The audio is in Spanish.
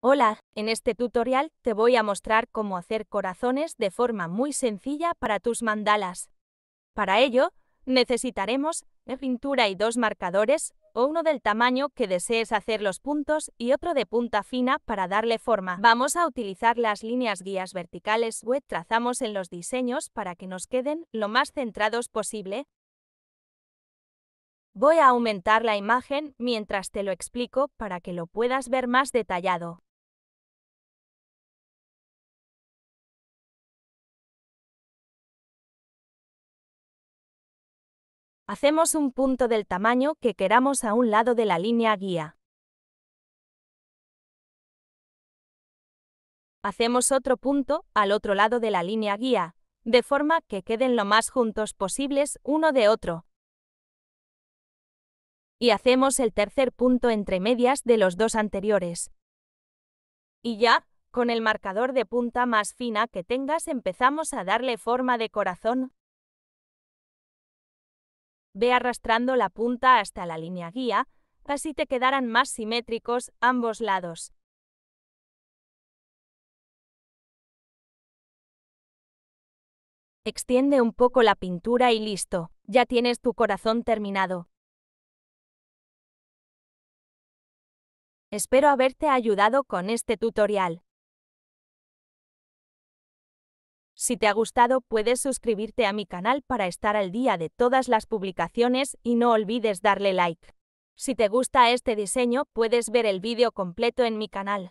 Hola, en este tutorial te voy a mostrar cómo hacer corazones de forma muy sencilla para tus mandalas. Para ello, necesitaremos pintura y dos marcadores, o uno del tamaño que desees hacer los puntos y otro de punta fina para darle forma. Vamos a utilizar las líneas guías verticales web trazamos en los diseños para que nos queden lo más centrados posible. Voy a aumentar la imagen mientras te lo explico para que lo puedas ver más detallado. Hacemos un punto del tamaño que queramos a un lado de la línea guía. Hacemos otro punto al otro lado de la línea guía, de forma que queden lo más juntos posibles uno de otro. Y hacemos el tercer punto entre medias de los dos anteriores. Y ya, con el marcador de punta más fina que tengas empezamos a darle forma de corazón Ve arrastrando la punta hasta la línea guía, así te quedarán más simétricos ambos lados. Extiende un poco la pintura y listo, ya tienes tu corazón terminado. Espero haberte ayudado con este tutorial. Si te ha gustado, puedes suscribirte a mi canal para estar al día de todas las publicaciones y no olvides darle like. Si te gusta este diseño, puedes ver el vídeo completo en mi canal.